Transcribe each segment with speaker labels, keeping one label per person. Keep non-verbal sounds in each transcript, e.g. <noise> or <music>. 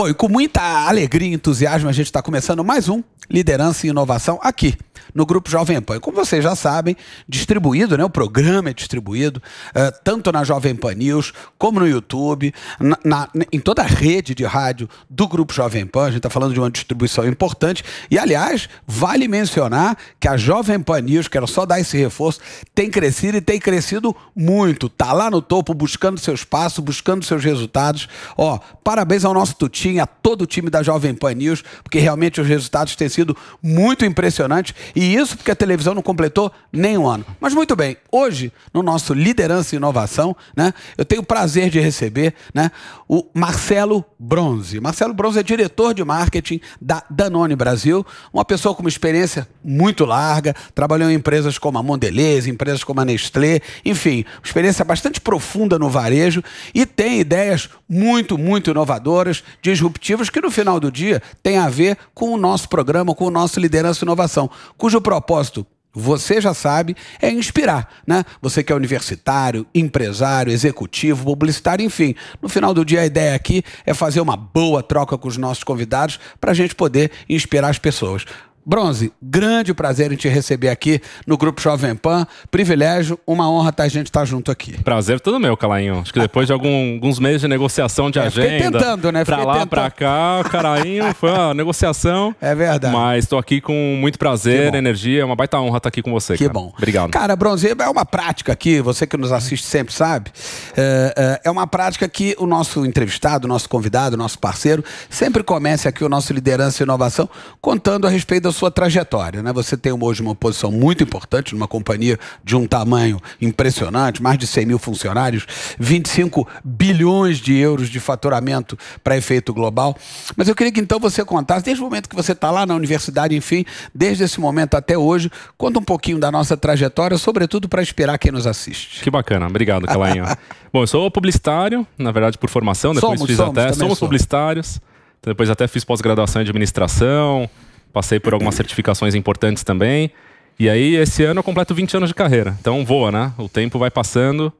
Speaker 1: Bom, e com muita alegria e entusiasmo, a gente está começando mais um Liderança e Inovação aqui no Grupo Jovem Pan. Como vocês já sabem, distribuído, né? O programa é distribuído uh, tanto na Jovem Pan News, como no YouTube, na, na, em toda a rede de rádio do Grupo Jovem Pan. A gente está falando de uma distribuição importante. E, aliás, vale mencionar que a Jovem Pan News, quero só dar esse reforço, tem crescido e tem crescido muito. Tá lá no topo, buscando seu espaço, buscando seus resultados. Ó, parabéns ao nosso Tutinho, a todo o time da Jovem Pan News, porque realmente os resultados têm sido muito impressionantes e isso porque a televisão não completou nenhum ano. Mas muito bem, hoje, no nosso Liderança e Inovação, né, eu tenho o prazer de receber né, o Marcelo Bronze. Marcelo Bronze é diretor de marketing da Danone Brasil, uma pessoa com uma experiência muito larga, trabalhou em empresas como a Mondelez, empresas como a Nestlé, enfim, experiência bastante profunda no varejo e tem ideias muito, muito inovadoras, disruptivas, que no final do dia tem a ver com o nosso programa, com o nosso Liderança e Inovação cujo propósito você já sabe, é inspirar, né? Você que é universitário, empresário, executivo, publicitário, enfim. No final do dia, a ideia aqui é fazer uma boa troca com os nossos convidados para a gente poder inspirar as pessoas. Bronze, grande prazer em te receber aqui no Grupo Jovem Pan. Privilégio, uma honra tá, a gente estar tá junto aqui.
Speaker 2: Prazer todo meu, Calainho. Acho que depois de algum, alguns meses de negociação de é, agenda. Fiquei tentando, né? Fiquei pra lá, tentando. pra cá, Calainho, <laughs> foi uma negociação. É verdade. Mas estou aqui com muito prazer, energia, é uma baita honra estar tá aqui com você. Que cara. bom. Obrigado.
Speaker 1: Cara, Bronze, é uma prática aqui, você que nos assiste sempre sabe, é, é, é uma prática que o nosso entrevistado, o nosso convidado, o nosso parceiro, sempre comece aqui o nosso Liderança e Inovação contando a respeito da da sua trajetória. Né? Você tem hoje uma posição muito importante numa companhia de um tamanho impressionante, mais de 100 mil funcionários, 25 bilhões de euros de faturamento para efeito global. Mas eu queria que então você contasse, desde o momento que você está lá na universidade, enfim, desde esse momento até hoje, conta um pouquinho da nossa trajetória,
Speaker 2: sobretudo para inspirar quem nos assiste. Que bacana, obrigado, Calainho. <laughs> Bom, eu sou publicitário, na verdade, por formação, depois somos, fiz somos, até. Somos publicitários. depois até fiz pós-graduação em administração, Passei por algumas certificações importantes também. E aí, esse ano eu completo 20 anos de carreira. Então voa, né? O tempo vai passando.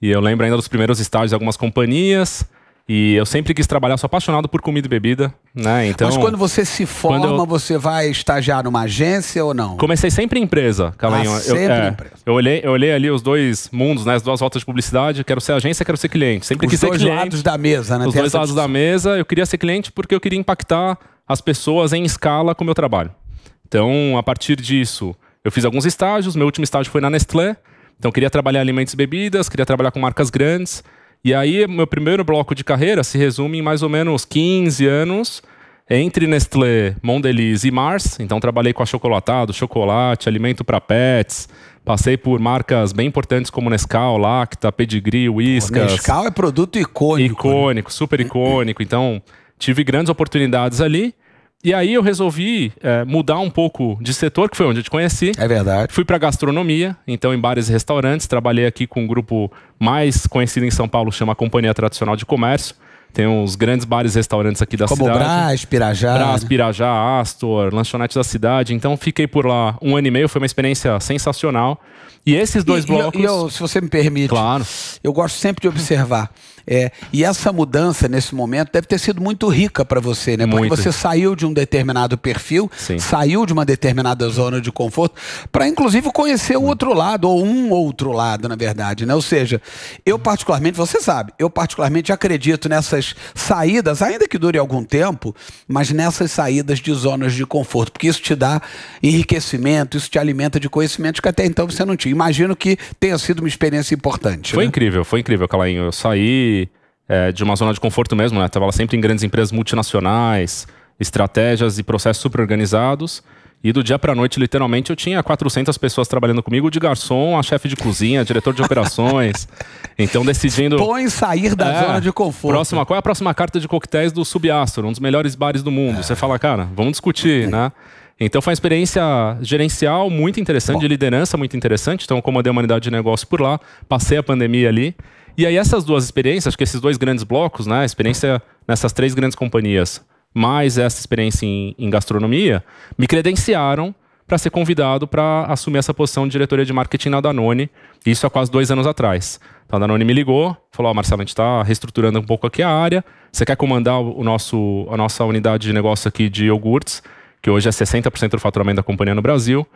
Speaker 2: E eu lembro ainda dos primeiros estágios de algumas companhias. E eu sempre quis trabalhar, sou apaixonado por comida e bebida, né? Então, Mas quando
Speaker 1: você se forma, eu... você vai estagiar numa agência ou não?
Speaker 2: Comecei sempre em empresa, Calenho. Ah, sempre eu, é, empresa. Eu olhei, eu olhei ali os dois mundos, né? As duas voltas de publicidade. Quero ser agência, quero ser cliente. Sempre os quis ser cliente. Os dois lados da mesa, né? Os Tem dois lados da mesa. Eu queria ser cliente porque eu queria impactar as pessoas em escala com o meu trabalho. Então, a partir disso, eu fiz alguns estágios. Meu último estágio foi na Nestlé. Então, queria trabalhar alimentos e bebidas, queria trabalhar com marcas grandes. E aí, meu primeiro bloco de carreira se resume em mais ou menos 15 anos entre Nestlé, Mondelez e Mars. Então, trabalhei com achocolatado, chocolate, alimento para pets. Passei por marcas bem importantes como Nescau, Lacta, Pedigree, Whiskas. Nescau é produto icônico. Né? Icônico, né? super icônico. Então, tive grandes oportunidades ali. E aí eu resolvi é, mudar um pouco de setor, que foi onde eu te conheci. É verdade. Fui para gastronomia, então em bares e restaurantes. Trabalhei aqui com um grupo mais conhecido em São Paulo, chama Companhia Tradicional de Comércio. Tem uns grandes bares e restaurantes aqui da Como cidade. Como
Speaker 1: Brás, Pirajá. Brás,
Speaker 2: Pirajá, Astor, lanchonete da cidade. Então fiquei por lá um ano e meio, foi uma experiência sensacional. E esses dois e, blocos... E eu, se você me permite, claro. eu gosto sempre de observar é,
Speaker 1: e essa mudança nesse momento deve ter sido muito rica para você, né? Porque muito. você saiu de um determinado perfil, Sim. saiu de uma determinada zona de conforto, para inclusive conhecer o hum. outro lado, ou um outro lado, na verdade, né? Ou seja, eu particularmente, você sabe, eu particularmente acredito nessas saídas, ainda que dure algum tempo, mas nessas saídas de zonas de conforto, porque isso te dá enriquecimento, isso te alimenta de conhecimentos que até então você não tinha. Imagino que tenha sido uma experiência importante. Foi né?
Speaker 2: incrível, foi incrível, Calainho. Eu saí é, de uma zona de conforto mesmo, né? Trabalha sempre em grandes empresas multinacionais, estratégias e processos super organizados. E do dia para a noite, literalmente, eu tinha 400 pessoas trabalhando comigo, de garçom a chefe de cozinha, diretor de operações. <laughs> Então, decidindo. Põe sair da é, zona de conforto. Próxima, qual é a próxima carta de coquetéis do Subastro, um dos melhores bares do mundo? É. Você fala, cara, vamos discutir, <laughs> né? Então, foi uma experiência gerencial muito interessante, Bom. de liderança muito interessante. Então, eu comandei uma unidade de negócio por lá, passei a pandemia ali. E aí essas duas experiências, acho que esses dois grandes blocos, né, a experiência nessas três grandes companhias, mais essa experiência em, em gastronomia, me credenciaram para ser convidado para assumir essa posição de diretoria de marketing na Danone, isso há quase dois anos atrás. Então a Danone me ligou, falou: oh, Marcelo, a gente está reestruturando um pouco aqui a área, você quer comandar o nosso, a nossa unidade de negócio aqui de iogurtes, que hoje é 60% do faturamento da companhia no Brasil.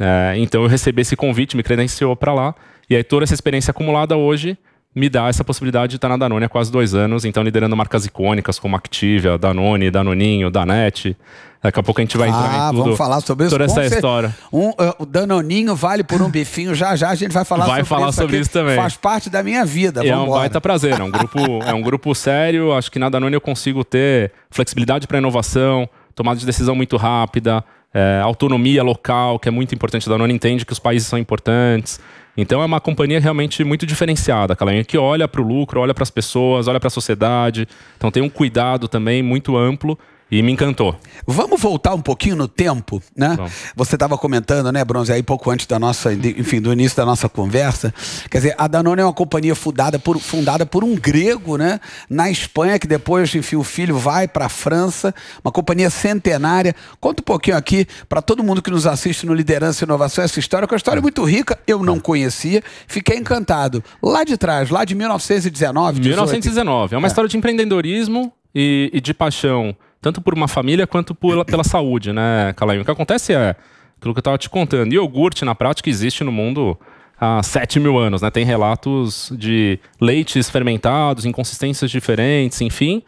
Speaker 2: É, então eu recebi esse convite, me credenciou para lá, e aí toda essa experiência acumulada hoje me dá essa possibilidade de estar na Danone há quase dois anos, então liderando marcas icônicas como Activia, Danone, Danoninho, Danete. Daqui a pouco a gente vai ah, entrar em ah, tudo, vamos falar sobre isso. toda essa história.
Speaker 1: Um, eh, o Danoninho vale por um bifinho, já já a gente vai falar vai sobre falar isso. Vai falar sobre isso também. Faz parte da minha vida, É um baita
Speaker 2: prazer, é um, grupo, é um grupo sério, acho que na Danone eu consigo ter flexibilidade para inovação, tomada de decisão muito rápida, é, autonomia local, que é muito importante. A Danone entende que os países são importantes. Então é uma companhia realmente muito diferenciada, que olha para o lucro, olha para as pessoas, olha para a sociedade. Então tem um cuidado também muito amplo e me encantou. Vamos
Speaker 1: voltar um pouquinho no tempo, né? Você estava comentando, né, Bronze, aí pouco antes da nossa, enfim, do início da nossa conversa. Quer dizer, a Danone é uma companhia fundada por, fundada por um grego, né? Na Espanha, que depois, enfim, o filho vai para a França, uma companhia centenária. Conta um pouquinho aqui para todo mundo que nos assiste no Liderança e Inovação essa história, que é uma história é. muito rica, eu não conhecia, fiquei encantado. Lá de trás, lá de 1919, 18. 1919,
Speaker 2: é uma é. história de empreendedorismo e, e de paixão tanto por uma família quanto por, pela saúde, né, Calaim? O que acontece é, aquilo que eu estava te contando, iogurte na prática existe no mundo há 7 mil anos, né? Tem relatos de leites fermentados, inconsistências diferentes, enfim.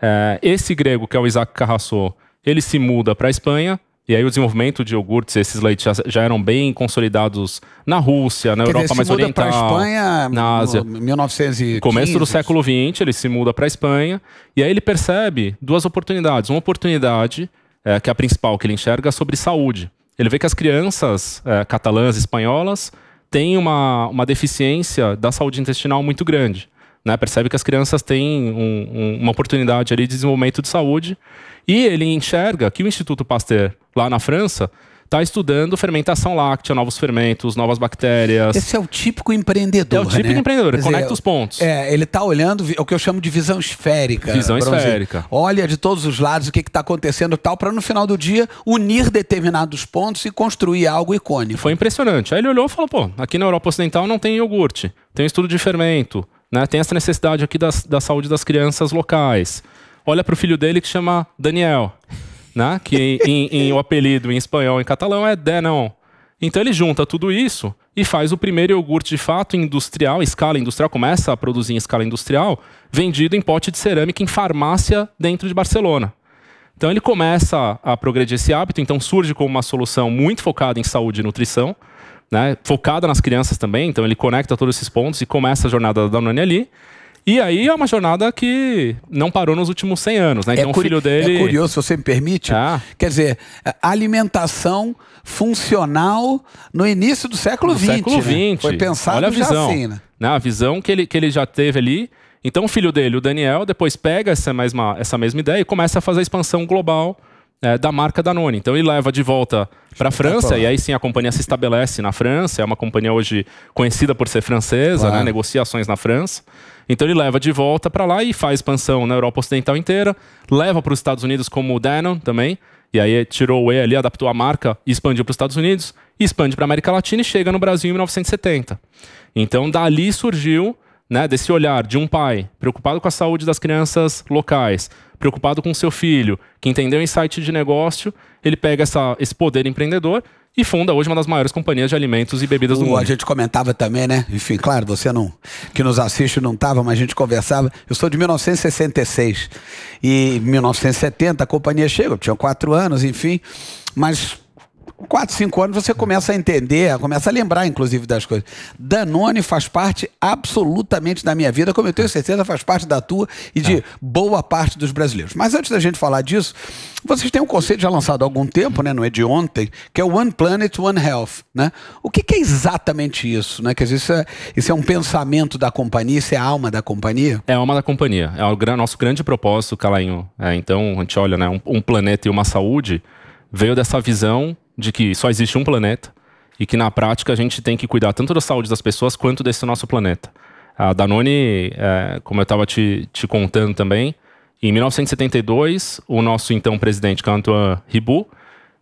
Speaker 2: É, esse grego, que é o Isaac Carrasso, ele se muda para a Espanha, e aí o desenvolvimento de iogurtes, esses leites já, já eram bem consolidados na Rússia, na Quer Europa dizer, mais muda oriental, Espanha, na Ásia. 1915. Começo do século XX, ele se muda para a Espanha e aí ele percebe duas oportunidades. Uma oportunidade é, que é a principal que ele enxerga sobre saúde. Ele vê que as crianças é, catalãs, espanholas têm uma, uma deficiência da saúde intestinal muito grande. Né? Percebe que as crianças têm um, um, uma oportunidade ali de desenvolvimento de saúde e ele enxerga que o Instituto Pasteur, lá na França, está estudando fermentação láctea, novos fermentos, novas bactérias. Esse é
Speaker 1: o típico empreendedor. É o típico né? empreendedor, Quer conecta os pontos. É, ele está olhando o que eu chamo de visão esférica. Visão esférica. Dizer, olha de todos os lados o que está acontecendo tal, para no final do
Speaker 2: dia unir determinados pontos e construir algo icônico. Foi impressionante. Aí ele olhou e falou: pô, aqui na Europa Ocidental não tem iogurte, tem um estudo de fermento né? Tem essa necessidade aqui da saúde das crianças locais. Olha para o filho dele que chama Daniel, né? que em, <laughs> em, o apelido em espanhol e em catalão é Denon. Então ele junta tudo isso e faz o primeiro iogurte de fato industrial, escala industrial, começa a produzir em escala industrial, vendido em pote de cerâmica em farmácia dentro de Barcelona. Então ele começa a progredir esse hábito, então surge como uma solução muito focada em saúde e nutrição, né? Focada nas crianças também, então ele conecta todos esses pontos e começa a jornada da Danone ali. E aí é uma jornada que não parou nos últimos 100 anos, né? É então é o filho dele... É curioso,
Speaker 1: se você me permite. Ah. Quer dizer, alimentação funcional no início do século XX. século XX. Né? Foi pensado Olha a visão, assim, né?
Speaker 2: né? A visão que ele, que ele já teve ali. Então o filho dele, o Daniel, depois pega essa mesma, essa mesma ideia e começa a fazer a expansão global é, da marca Danone. Então ele leva de volta para a França e aí sim a companhia se estabelece na França. É uma companhia hoje conhecida por ser francesa, né? claro. né? negociações na França. Então ele leva de volta para lá e faz expansão na Europa Ocidental inteira, leva para os Estados Unidos como Danone também. E aí tirou o E ali, adaptou a marca, e expandiu para os Estados Unidos, expande para a América Latina e chega no Brasil em 1970. Então dali surgiu, né, desse olhar de um pai preocupado com a saúde das crianças locais, preocupado com seu filho, que entendeu insight de negócio, ele pega essa, esse poder empreendedor e funda hoje uma das maiores companhias de alimentos e bebidas o, do mundo. A
Speaker 1: gente comentava também, né? Enfim, claro, você não que nos assiste não estava, mas a gente conversava. Eu sou de 1966 e 1970 a companhia chega, eu tinha quatro anos, enfim, mas 4, 5 anos você começa a entender, começa a lembrar, inclusive, das coisas. Danone faz parte absolutamente da minha vida, como eu tenho certeza faz parte da tua e de é. boa parte dos brasileiros. Mas antes da gente falar disso, vocês têm um conceito já lançado há algum tempo, né? Não é de ontem, que é o One Planet, One Health, né? O que, que é exatamente isso, né? Quer dizer, isso é, isso é, um pensamento da companhia, isso é a alma da companhia?
Speaker 2: É a alma da companhia. É o nosso grande propósito, Calainho. É, então, a gente olha, né? Um, um planeta e uma saúde veio dessa visão de que só existe um planeta e que na prática a gente tem que cuidar tanto da saúde das pessoas quanto desse nosso planeta. A Danone, é, como eu estava te, te, contando também, em 1972, o nosso então presidente, que é Antoine Ribou,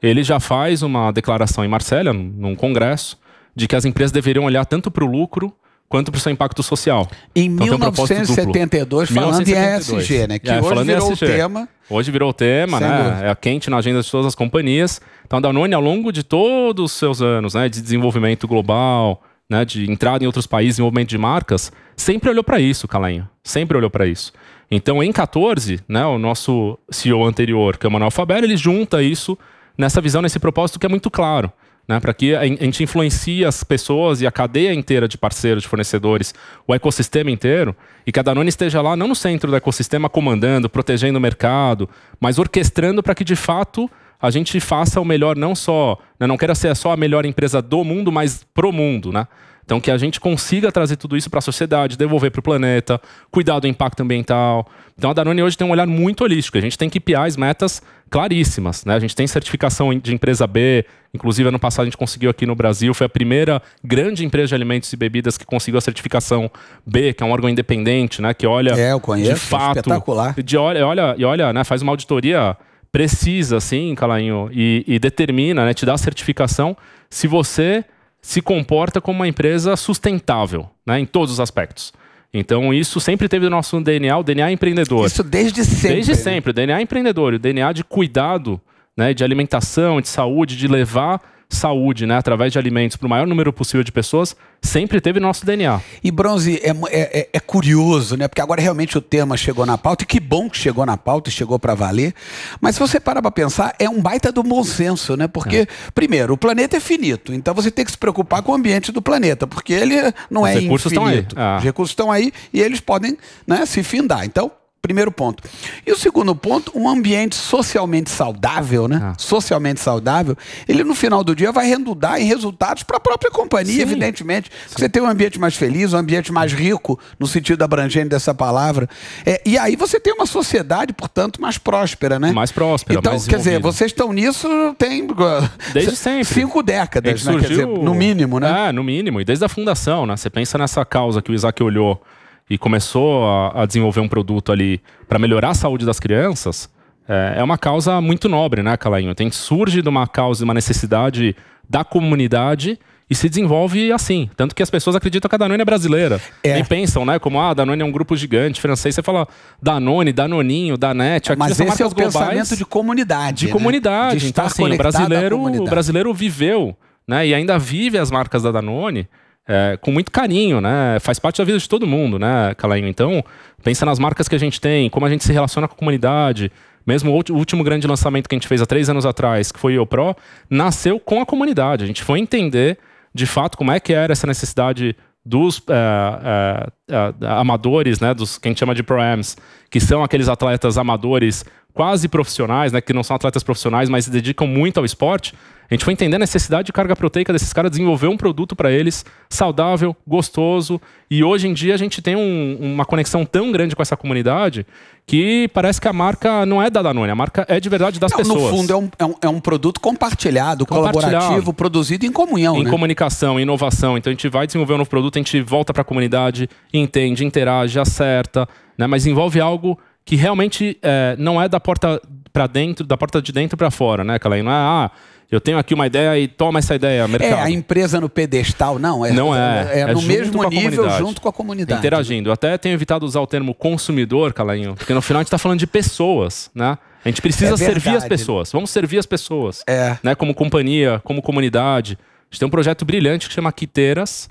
Speaker 2: ele já faz uma declaração em Marsella, num congresso, de que as empresas deveriam olhar tanto para o lucro quanto para o seu impacto social. Em então, 1972, um falando 1972. em ESG, né? Que é, hoje virou o tema. Hoje virou o tema, Sem né? Dúvida. É quente na agenda de todas as companhias. Então, a Danone, ao longo de todos os seus anos né, de desenvolvimento global, né, de entrada em outros países, desenvolvimento de marcas, sempre olhou para isso, Calenho. Sempre olhou para isso. Então, em 14, né, o nosso CEO anterior, que é o Manuel Faber, ele junta isso nessa visão, nesse propósito que é muito claro. Né, para que a gente influencie as pessoas e a cadeia inteira de parceiros, de fornecedores, o ecossistema inteiro, e que a Danone esteja lá, não no centro do ecossistema, comandando, protegendo o mercado, mas orquestrando para que, de fato, a gente faça o melhor, não só, né, não quero ser só a melhor empresa do mundo, mas pro mundo. Né? Então, que a gente consiga trazer tudo isso para a sociedade, devolver para o planeta, cuidar do impacto ambiental. Então, a Danone hoje tem um olhar muito holístico. A gente tem que piar as metas claríssimas. Né? A gente tem certificação de empresa B, inclusive ano passado a gente conseguiu aqui no Brasil, foi a primeira grande empresa de alimentos e bebidas que conseguiu a certificação B, que é um órgão independente, né? que olha é, eu conheço, de é fato. É espetacular. De olha, olha, e olha, né? faz uma auditoria precisa, assim, Calainho, e, e determina, né? te dá a certificação se você se comporta como uma empresa sustentável, né, em todos os aspectos. Então, isso sempre teve no nosso DNA, o DNA empreendedor. Isso desde sempre. Desde né? sempre, o DNA é empreendedor, o DNA de cuidado, né, de alimentação, de saúde, de levar saúde, né, através de alimentos para o maior número possível de pessoas, sempre teve nosso DNA.
Speaker 1: E bronze é, é, é, é, curioso, né? Porque agora realmente o tema chegou na pauta e que bom que chegou na pauta e chegou para valer. Mas se você parar para pensar, é um baita do bom senso, né? Porque é. primeiro, o planeta é finito, então você tem que se preocupar com o ambiente do planeta, porque ele não Os é recursos infinito. Estão é. aí. Os recursos estão aí e eles podem, né, se findar. Então primeiro ponto. E o segundo ponto, um ambiente socialmente saudável, né? Ah. Socialmente saudável, ele no final do dia vai redundar em resultados para a própria companhia, Sim. evidentemente. Sim. Você tem um ambiente mais feliz, um ambiente mais rico, no sentido abrangente dessa palavra. É, e aí você tem uma sociedade, portanto, mais próspera, né? Mais próspera, Então, mais quer dizer, vocês estão nisso tem...
Speaker 2: <laughs> Desde sempre. Cinco décadas, é né? surgiu... Dizer, no mínimo, né? É, no mínimo. E desde a fundação, né? Você pensa nessa causa que o Isaac olhou e começou a, a desenvolver um produto ali para melhorar a saúde das crianças, é, é, uma causa muito nobre, né, Calainho? Tem, surge de uma causa, de uma necessidade da comunidade e se desenvolve assim. Tanto que as pessoas acreditam que a Danone é brasileira. É. E pensam, né? Como, ah, a Danone é um grupo gigante francês. Você fala Danone, Danoninho, Danete. Aqui Mas esse é o globais, pensamento de
Speaker 1: comunidade. De né? comunidade. De então, assim, o brasileiro, o
Speaker 2: brasileiro viveu né, e ainda vive as marcas da Danone é, com muito carinho, né? Faz parte da vida de todo mundo, né, Calainho? Então, pensa nas marcas que a gente tem, como a gente se relaciona com a comunidade. Mesmo o último grande lançamento que a gente fez há três anos atrás, que foi o Pro, nasceu com a comunidade. A gente foi entender, de fato, como é que era essa necessidade dos é, é, é amadores, né, dos que a gente chama de proams, que são aqueles atletas amadores quase profissionais, né, que não são atletas profissionais, mas se dedicam muito ao esporte, a gente foi entender a necessidade de carga proteica desses caras, desenvolver um produto para eles saudável, gostoso. E hoje em dia a gente tem um, uma conexão tão grande com essa comunidade que parece que a marca não é da Danone, a marca é de verdade das não, pessoas. No fundo,
Speaker 1: é um, é um, é um produto compartilhado, compartilhado, colaborativo, produzido em comunhão. Em né?
Speaker 2: comunicação, inovação. Então a gente vai desenvolver um novo produto, a gente volta para a comunidade, entende, interage, acerta, né? mas envolve algo que realmente é, não é da porta para dentro, da porta de dentro para fora, né, Não é, ah, eu tenho aqui uma ideia e toma essa ideia, é, mercado. É, a
Speaker 1: empresa no pedestal, não. É, não é. É, é, é no mesmo nível, junto com a comunidade.
Speaker 2: Interagindo. Eu até tenho evitado usar o termo consumidor, Calainho, porque no final a gente está falando de pessoas, né? A gente precisa é servir as pessoas. Vamos servir as pessoas. É. Né? Como companhia, como comunidade. A gente tem um projeto brilhante que chama Quiteiras,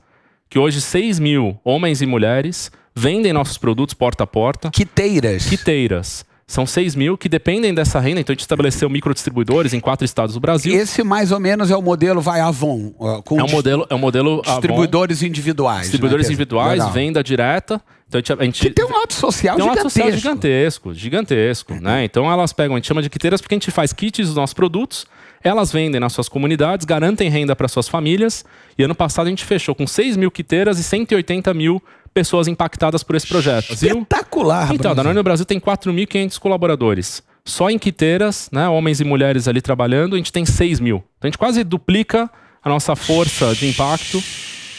Speaker 2: que hoje 6 mil homens e mulheres vendem nossos produtos porta a porta. Quiteiras. Quiteiras. São 6 mil que dependem dessa renda, então a gente estabeleceu microdistribuidores em quatro estados do Brasil. Esse
Speaker 1: mais ou menos é o modelo vai Avon. Com é um modelo,
Speaker 2: é um modelo distribuidores Avon, individuais. Distribuidores né? individuais, Legal. venda direta. Então a gente, que tem um lado
Speaker 1: social tem um lado Social
Speaker 2: gigantesco, gigantesco, né? Então elas pegam, a gente chama de quiteiras porque a gente faz kits dos nossos produtos, elas vendem nas suas comunidades, garantem renda para suas famílias. E ano passado a gente fechou com 6 mil quiteiras e 180 mil pessoas impactadas por esse projeto. Espetacular! Então, a Danone no Brasil tem 4.500 colaboradores. Só em Quiteiras, né, homens e mulheres ali trabalhando, a gente tem 6 mil. Então a gente quase duplica a nossa força de impacto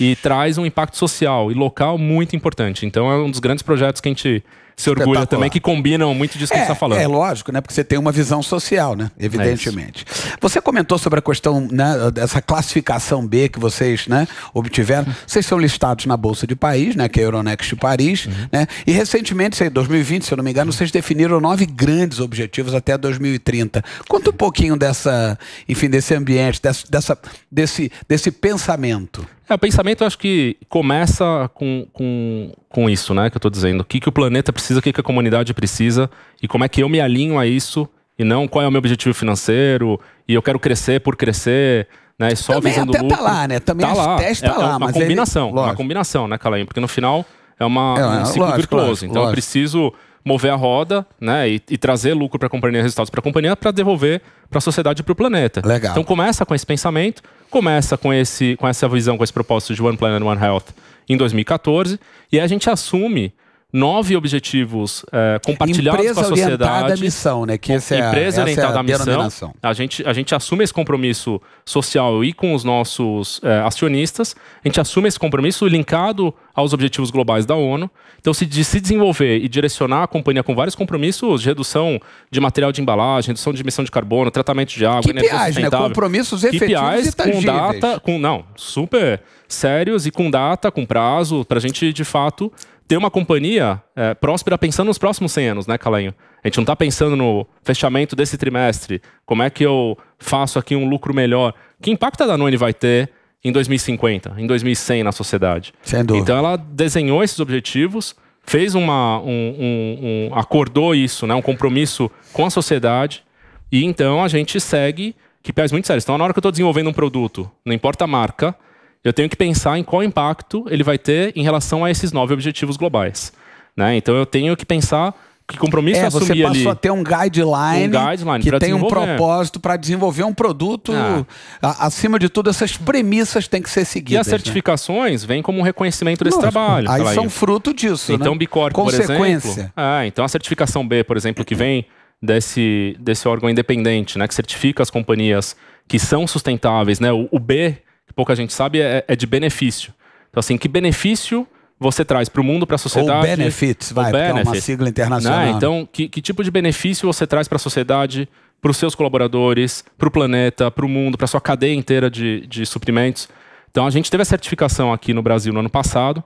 Speaker 2: e traz um impacto social e local muito importante. Então é um dos grandes projetos que a gente se orgulha também, que combinam muito disso que é, você está falando. É
Speaker 1: lógico, né? Porque você tem uma visão social, né? É Evidentemente. É você comentou sobre a questão né, dessa classificação B que vocês né, obtiveram. Hum. Vocês são listados na Bolsa de Paris, né? Que é a Euronext Paris, uhum. né? E recentemente, em 2020, se eu não me engano, uhum. vocês definiram nove grandes objetivos até 2030. Conta um pouquinho dessa, enfim, desse ambiente, dessa, dessa desse, desse pensamento.
Speaker 2: É, o pensamento eu acho que começa com, com, com isso, né, que eu estou dizendo. O que, que o planeta precisa, o que, que a comunidade precisa e como é que eu me alinho a isso e não qual é o meu objetivo financeiro e eu quero crescer por crescer, né, e só Também visando até tá lucro. tá lá, né? Também tá lá. teste é, tá é, lá, é uma mas é combinação, ele... uma combinação, né, Calaim? Porque no final é, uma, é, um ciclo lógico, virtuoso. Então, lógico, então lógico. eu preciso mover a roda, né, e, e trazer lucro para a companhia, resultados para a companhia, para devolver para a sociedade e para o planeta. Legal. Então começa com esse pensamento começa com, esse, com essa visão, com esse propósito de One Planet, One Health em 2014, e a gente assume nove objetivos é, compartilhados empresa com a sociedade. Empresa orientada à
Speaker 1: missão, né? Que essa é, empresa essa é orientada é a à missão.
Speaker 2: A gente, a gente assume esse compromisso social e com os nossos é, acionistas. A gente assume esse compromisso linkado aos objetivos globais da ONU. Então, se, de, se desenvolver e direcionar a companhia com vários compromissos de redução de material de embalagem, redução de emissão de carbono, tratamento de água, KPIs, energia né? sustentável. Né? Compromissos efetivos KPIs e com data, com não, super sérios e com data, com prazo, para a gente de fato ter uma companhia é, próspera pensando nos próximos 100 anos, né, Calenho? A gente não está pensando no fechamento desse trimestre, como é que eu faço aqui um lucro melhor. Que impacto a Danone vai ter em 2050, em 2100 na sociedade? Sem dúvida. Então ela desenhou esses objetivos, fez uma. Um, um, um, acordou isso, né, um compromisso com a sociedade, e então a gente segue que pés muito sérios. Então, na hora que eu estou desenvolvendo um produto, não importa a marca, eu tenho que pensar em qual impacto ele vai ter em relação a esses nove objetivos globais. Né? Então eu tenho que pensar que compromisso é, assumir ali. Você passou ali, a ter
Speaker 1: um guideline, um guideline que tem um propósito para desenvolver um produto. Ah. A, acima de tudo, essas premissas têm que ser seguidas. E as né?
Speaker 2: certificações né? vêm como um reconhecimento desse Nossa, trabalho. Aí são aí.
Speaker 1: fruto disso. Né? Então, né? Bicorp, por exemplo.
Speaker 2: Ah, então a certificação B, por exemplo, que vem desse, desse órgão independente, né, que certifica as companhias que são sustentáveis, né? O, o B pouca gente sabe, é, é de benefício. Então, assim, que benefício você traz para o mundo, para a sociedade. Ou benefits, vai, benefit. é uma sigla
Speaker 1: internacional. Não, né?
Speaker 2: então, que, que, tipo de benefício você traz para a sociedade, para os seus colaboradores, para o planeta, para o mundo, para sua cadeia inteira de, de, suprimentos? Então, a gente teve a certificação aqui no Brasil no ano passado.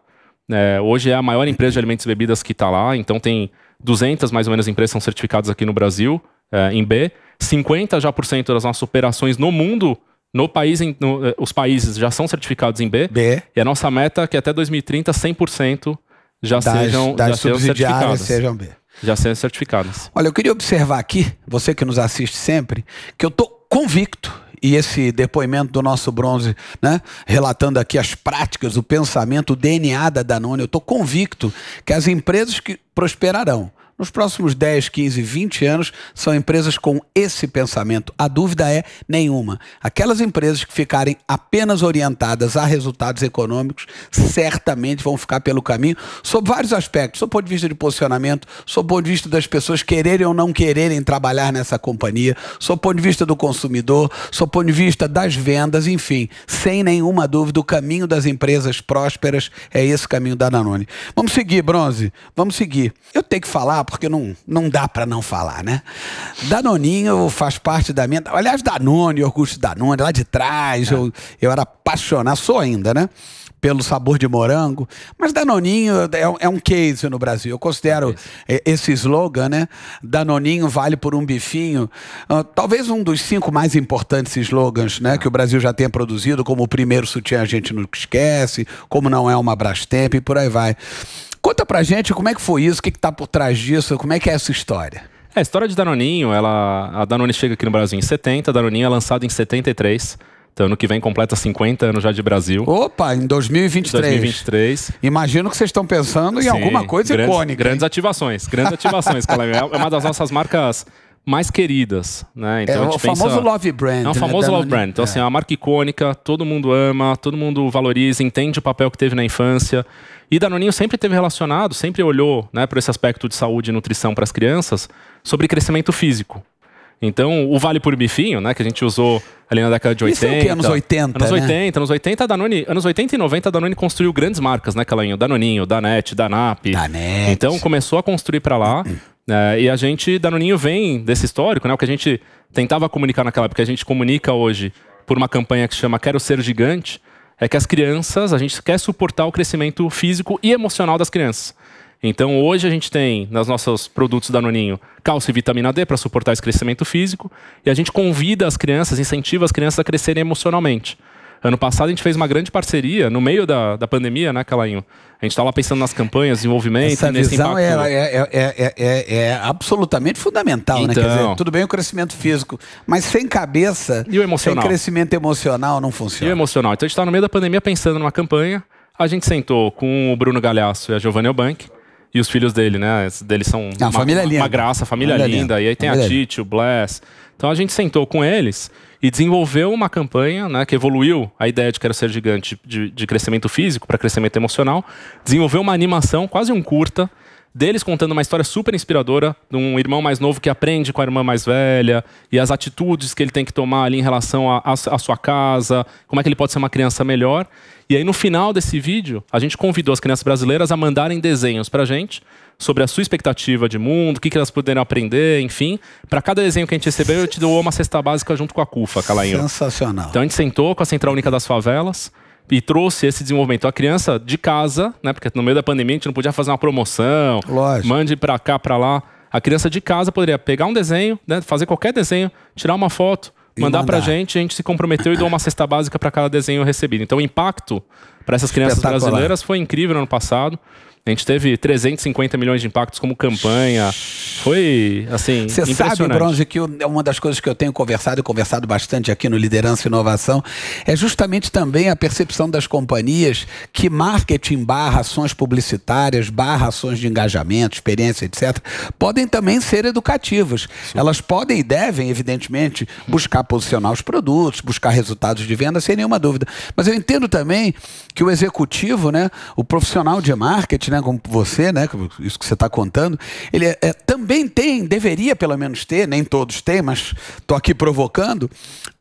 Speaker 2: É, hoje é a maior empresa de alimentos e bebidas que está lá. Então, tem 200 mais ou menos empresas são certificadas aqui no Brasil, é, em B. 50 já por cento das nossas operações no mundo no país, no, eh, os países já são certificados em B, B. E a nossa meta é que até 2030 100% já das, sejam das já subsidiárias sejam, B. Já sejam certificadas.
Speaker 1: Olha, eu queria observar aqui, você que nos assiste sempre, que eu estou convicto e esse depoimento do nosso bronze, né, relatando aqui as práticas, o pensamento, o DNA da Danone, eu estou convicto que as empresas que prosperarão nos próximos 10, 15, 20 anos, são empresas com esse pensamento. A dúvida é nenhuma. Aquelas empresas que ficarem apenas orientadas a resultados econômicos certamente vão ficar pelo caminho, sob vários aspectos, sob o ponto de vista de posicionamento, sob o ponto de vista das pessoas quererem ou não quererem trabalhar nessa companhia, sob o ponto de vista do consumidor, sob o ponto de vista das vendas, enfim, sem nenhuma dúvida, o caminho das empresas prósperas é esse caminho da Danone. Vamos seguir, Bronze, vamos seguir. Eu tenho que falar porque não, não dá para não falar, né? Danoninho faz parte da minha. Aliás, Danone, Augusto Danone, lá de trás, é. eu, eu era apaixonado, sou ainda, né? Pelo sabor de morango. Mas Danoninho é, é um case no Brasil. Eu considero é esse slogan, né? Danoninho vale por um bifinho. Ah, talvez um dos cinco mais importantes slogans, né? Tá. Que o Brasil já tenha produzido, como o primeiro sutiã a gente não esquece, como não é uma Brastemp e por aí vai. Conta pra gente como é que foi isso, o que, que tá por trás disso, como é que é essa história?
Speaker 2: É, a história de Danoninho, ela, a Danone chega aqui no Brasil em 70, a Danoninho é lançada em 73. Então, ano que vem completa 50 anos já de Brasil.
Speaker 1: Opa, em 2023.
Speaker 2: 2023.
Speaker 1: Imagino que vocês estão pensando em Sim, alguma coisa grandes, icônica. Grandes
Speaker 2: hein? ativações, grandes ativações. É, é uma das nossas marcas mais queridas, né? Então, é o pensa, famoso love
Speaker 1: brand. É o né, famoso né? love brand.
Speaker 2: Então, assim, é. assim, é uma marca icônica, todo mundo ama, todo mundo valoriza, entende o papel que teve na infância. E Danoninho sempre teve relacionado, sempre olhou né, para esse aspecto de saúde e nutrição para as crianças sobre crescimento físico. Então, o Vale por Bifinho, né, que a gente usou ali na década de 80. Isso é o Anos 80, Anos 80, né? 80 anos 80, Danone, anos 80 e 90, a Danone construiu grandes marcas, né, Calainho? Danoninho, Danete, Danap. Danete. Então, começou a construir para lá. É, e a gente, Danoninho, vem desse histórico, né? O que a gente tentava comunicar naquela época, a gente comunica hoje por uma campanha que chama Quero Ser Gigante, é que as crianças, a gente quer suportar o crescimento físico e emocional das crianças. Então hoje a gente tem nos nossos produtos Danoninho cálcio e vitamina D para suportar esse crescimento físico e a gente convida as crianças, incentiva as crianças a crescerem emocionalmente. Ano passado a gente fez uma grande parceria no meio da, da pandemia, né, Calainho? A gente estava pensando nas campanhas, desenvolvimento, Essa nesse visão é,
Speaker 1: é, é, é, é absolutamente fundamental, então... né? Quer dizer, tudo bem o crescimento físico, mas sem cabeça, e o emocional. sem crescimento emocional não funciona.
Speaker 2: E o emocional. Então a gente estava no meio da pandemia pensando numa campanha, a gente sentou com o Bruno Galhaço e a Giovanna Bank e os filhos dele, né? Deles são uma, família uma, linda. uma graça, família, família linda. linda. E aí tem família a Tite, o Bless. Então a gente sentou com eles e desenvolveu uma campanha né, que evoluiu a ideia de Quero Ser Gigante de, de crescimento físico para crescimento emocional. Desenvolveu uma animação, quase um curta, deles contando uma história super inspiradora de um irmão mais novo que aprende com a irmã mais velha e as atitudes que ele tem que tomar ali em relação à sua casa, como é que ele pode ser uma criança melhor. E aí, no final desse vídeo, a gente convidou as crianças brasileiras a mandarem desenhos para gente sobre a sua expectativa de mundo, o que, que elas puderam aprender, enfim. Para cada desenho que a gente recebeu, eu te dou uma cesta básica junto com a CUFA, Calainho.
Speaker 1: Sensacional.
Speaker 2: Então a gente sentou com a Central Única das Favelas e trouxe esse desenvolvimento. A criança de casa, né? Porque no meio da pandemia a gente não podia fazer uma promoção. Lógico. Mande para cá, para lá. A criança de casa poderia pegar um desenho, né, fazer qualquer desenho, tirar uma foto, mandar, mandar. a gente, a gente se comprometeu e deu uma cesta básica para cada desenho recebido. Então o impacto para essas crianças brasileiras foi incrível no ano passado. A gente teve 350 milhões de impactos como campanha. Foi, assim, Você sabe, Bronze,
Speaker 1: que é uma das coisas que eu tenho conversado e conversado bastante aqui no Liderança e Inovação é justamente também a percepção das companhias que marketing barra ações publicitárias, barra ações de engajamento, experiência, etc., podem também ser educativas. Sim. Elas podem e devem, evidentemente, buscar posicionar os produtos, buscar resultados de venda, sem nenhuma dúvida. Mas eu entendo também que o executivo, né, o profissional de marketing, né, né, como você, né, isso que você está contando, ele é, é, também tem, deveria pelo menos ter, nem todos têm, mas estou aqui provocando,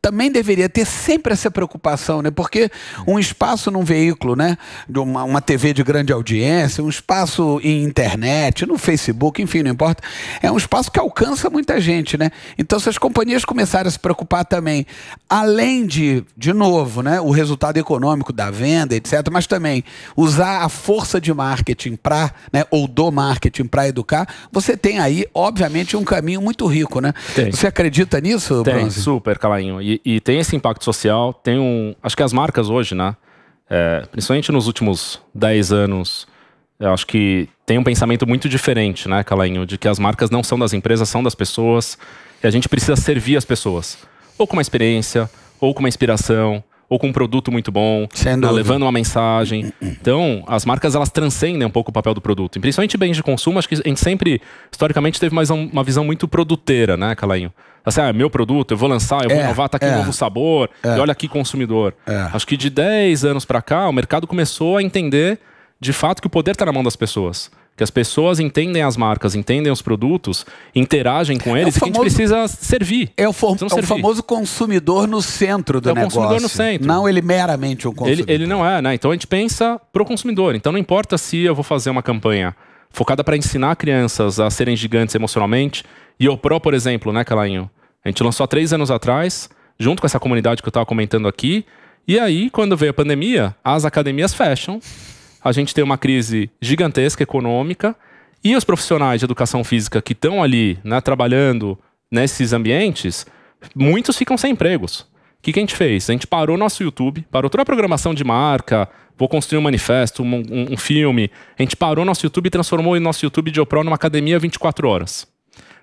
Speaker 1: também deveria ter sempre essa preocupação, né, porque um espaço num veículo, né, de uma, uma TV de grande audiência, um espaço em internet, no Facebook, enfim, não importa, é um espaço que alcança muita gente, né, então se as companhias começarem a se preocupar também, além de, de novo, né, o resultado econômico da venda, etc., mas também usar a força de marketing marketing para, né, ou do marketing para educar, você tem aí, obviamente, um caminho muito rico, né? Tem. Você acredita nisso, Tem, Bronze?
Speaker 2: super, Calainho. E, e, tem esse impacto social, tem um... Acho que as marcas hoje, né, é, principalmente nos últimos 10 anos, eu acho que tem um pensamento muito diferente, né, Calainho, de que as marcas não são das empresas, são das pessoas, e a gente precisa servir as pessoas. Ou com uma experiência, ou com uma inspiração, ou com um produto muito bom, tá levando uma mensagem. Então, as marcas elas transcendem um pouco o papel do produto. E principalmente bens de consumo, acho que a gente sempre, historicamente, teve mais uma visão muito produteira, né, Calainho? Assim, ah, meu produto, eu vou lançar, eu vou é, inovar, tá aqui é, um novo sabor, é, e olha aqui consumidor. É. Acho que de 10 anos para cá, o mercado começou a entender de fato que o poder está na mão das pessoas. Que as pessoas entendem as marcas, entendem os produtos, interagem com é eles é famoso, e que a gente precisa servir. É o, for, é o famoso consumidor no centro do é negócio. É o consumidor no
Speaker 1: centro. Não ele meramente um consumidor.
Speaker 2: Ele, ele não é, né? Então a gente pensa pro consumidor. Então não importa se eu vou fazer uma campanha focada para ensinar crianças a serem gigantes emocionalmente. E o Pro, por exemplo, né, Calainho? A gente lançou há três anos atrás, junto com essa comunidade que eu estava comentando aqui. E aí, quando veio a pandemia, as academias fecham a gente tem uma crise gigantesca econômica e os profissionais de educação física que estão ali né, trabalhando nesses ambientes, muitos ficam sem empregos. O que, que, a gente fez? A gente parou nosso YouTube, parou toda a programação de marca, vou construir um manifesto, um, um, um filme. A gente parou nosso YouTube e transformou o nosso YouTube de Opro numa academia 24 horas.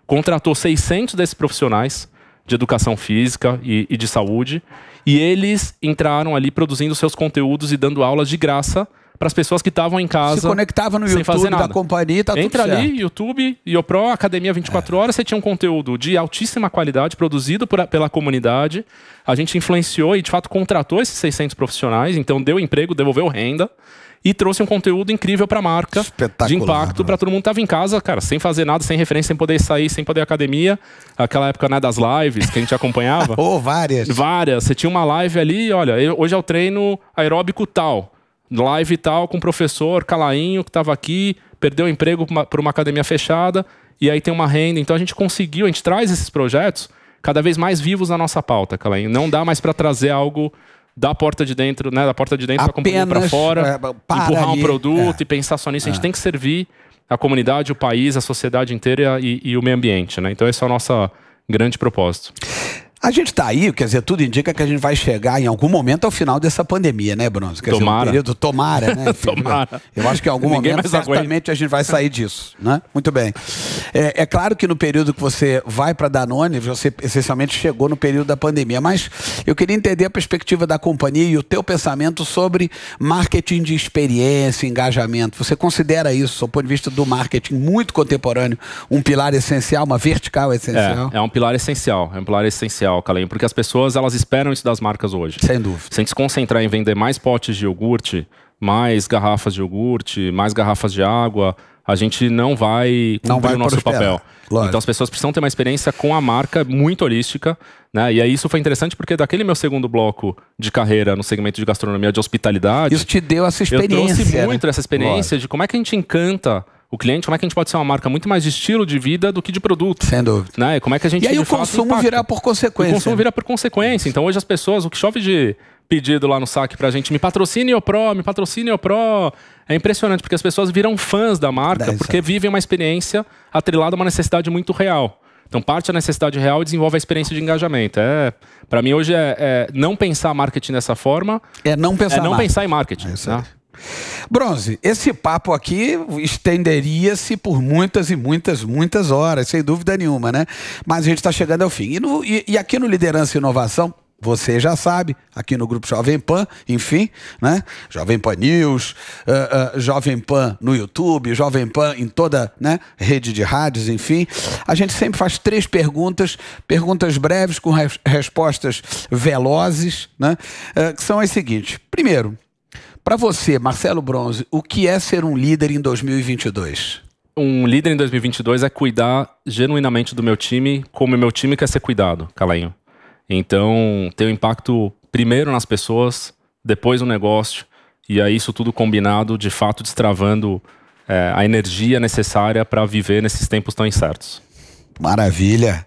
Speaker 2: Contratou 600 desses profissionais de educação física e, e de saúde e eles entraram ali produzindo seus conteúdos e dando aulas de graça para as pessoas que estavam em casa. Se conectava no YouTube fazer da companhia, tá Entra tudo ali, certo. YouTube, IoPro, Academia 24 é. Horas, você tinha um conteúdo de altíssima qualidade, produzido por, pela comunidade. A gente influenciou e, de fato, contratou esses 600 profissionais, então deu emprego, devolveu renda e trouxe um conteúdo incrível para a marca, de impacto né? para todo mundo que tava em casa, cara, sem fazer nada, sem referência, sem poder sair, sem poder academia. Aquela época né, das lives que a gente acompanhava. oh, <laughs> várias. Várias. Você tinha uma live ali, olha, eu, hoje é o treino aeróbico tal live e tal, com o professor Calainho, que estava aqui, perdeu o emprego para uma academia fechada, e aí tem uma renda. Então a gente conseguiu, a gente traz esses projetos cada vez mais vivos na nossa pauta, Calainho. Não dá mais para trazer algo da porta de dentro, né? Da porta de dentro para fora, é, para empurrar ali. um produto é. e pensar só nisso. É. A gente é. tem que servir a comunidade, o país, a sociedade inteira e, e o meio ambiente, né? Então esse é o nosso grande propósito. A gente está aí, quer dizer,
Speaker 1: tudo indica que a gente vai chegar em algum momento ao final dessa pandemia, né, Bronze? Quer tomara. Dizer, um período, tomara, né? <laughs> tomara. Eu acho que em algum Ninguém momento certamente a gente vai sair disso, né? Muito bem. É, é claro que no período que você vai para Danone, você essencialmente chegou no período da pandemia, mas eu queria entender a perspectiva da companhia e o teu pensamento sobre marketing de experiência, engajamento. Você considera isso, do ponto de vista do marketing muito contemporâneo, um pilar essencial, uma vertical é, essencial?
Speaker 2: é, é um pilar essencial, é um pilar essencial legal, Calen, porque as pessoas elas esperam isso das marcas hoje. Sem dúvida. Sem se concentrar em vender mais potes de iogurte, mais garrafas de iogurte, mais garrafas de água, a gente não vai cumprir não vai o nosso papel. Então as pessoas precisam ter uma experiência com a marca muito holística, né? E aí isso foi interessante porque daquele meu segundo bloco de carreira no segmento de gastronomia de hospitalidade, isso te deu essa experiência. Eu trouxe né? muito né? essa experiência de como é que a gente encanta o cliente, como é que a gente pode ser uma marca muito mais de estilo de vida do que de produto? Sem dúvida. Né? Como é que a gente E aí o consumo virá por consequência. O consumo vira por consequência. Então hoje as pessoas, o que chove de pedido lá no saque pra gente, me patrocine o Pro, me patrocine o Pro. É impressionante, porque as pessoas viram fãs da marca, Dá, porque vivem uma experiência atrelada a uma necessidade muito real. Então parte da necessidade real e desenvolve a experiência de engajamento. É, para mim hoje é, é, não pensar marketing dessa forma. É não pensar. É não marketing. pensar em marketing. É né?
Speaker 1: Bronze, esse papo aqui estenderia-se por muitas e muitas, muitas horas, sem dúvida nenhuma, né? Mas a gente está chegando ao fim. E, no, e, e aqui no Liderança e Inovação, você já sabe, aqui no grupo Jovem Pan, enfim, né? Jovem Pan News, uh, uh, Jovem Pan no YouTube, Jovem Pan em toda né, rede de rádios, enfim. A gente sempre faz três perguntas, perguntas breves com res respostas velozes, né? Uh, que são as seguintes. Primeiro, para você, Marcelo Bronze, o que é ser um líder em 2022?
Speaker 2: Um líder em 2022 é cuidar genuinamente do meu time, como o meu time quer ser cuidado, Calenho. Então, ter um impacto primeiro nas pessoas, depois no negócio, e aí isso tudo combinado, de fato, destravando é, a energia necessária para viver nesses tempos tão incertos. Maravilha.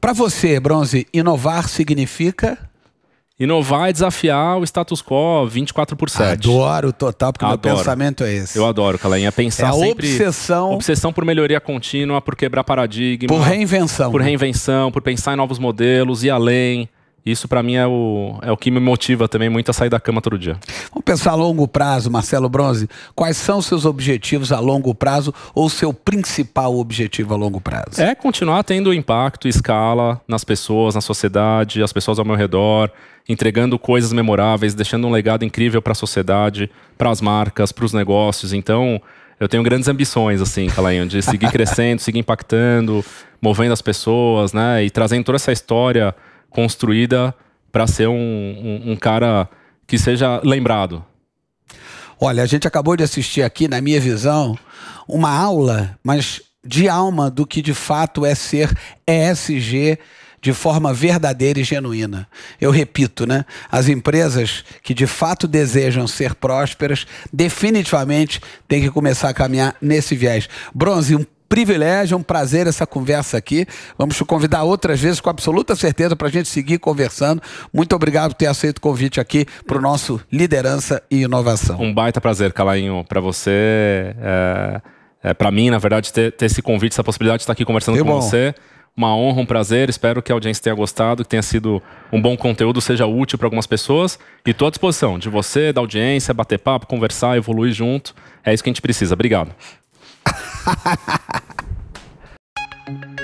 Speaker 2: Para você, Bronze, inovar significa? Inovar é desafiar o status quo 24 por 7. Adoro total, porque adoro. meu pensamento é esse. Eu adoro, Calainha. É pensar é sempre... obsessão... Obsessão por melhoria contínua, por quebrar paradigma. Por reinvenção. Por reinvenção, por pensar em novos modelos, ir além. Isso para mim é o, é o que me motiva também muito a sair da cama todo dia.
Speaker 1: Vamos pensar a longo prazo, Marcelo Bronze. Quais são seus objetivos a longo prazo ou seu principal objetivo a longo
Speaker 2: prazo? É continuar tendo impacto, escala nas pessoas, na sociedade, as pessoas ao meu redor entregando coisas memoráveis, deixando um legado incrível para a sociedade, para as marcas, para os negócios. Então, eu tenho grandes ambições, assim, Calainho, de seguir <laughs> crescendo, seguir impactando, movendo as pessoas, né? E trazendo toda essa história construída para ser um, um, um cara que seja lembrado.
Speaker 1: Olha, a gente acabou de assistir aqui, na minha visão, uma aula, mas de alma do que de fato é ser ESG de forma verdadeira e genuína. Eu repito, né? As empresas que de fato desejam ser prósperas, definitivamente têm que começar a caminhar nesse viés. Bronze, um privilégio, um prazer essa conversa aqui. Vamos te convidar outras vezes, com absoluta certeza, para a gente seguir conversando. Muito obrigado por ter aceito o convite aqui para o nosso Liderança e
Speaker 2: Inovação. Um baita prazer, Calainho, para você. É, é para mim, na verdade, ter, ter, esse convite, essa possibilidade de estar aqui conversando que com bom. você uma honra, um prazer. Espero que a audiência tenha gostado, que tenha sido um bom conteúdo, seja útil para algumas pessoas. E estou à disposição de você, da audiência, bater papo, conversar, evoluir junto. É isso que a gente precisa. Obrigado. <laughs>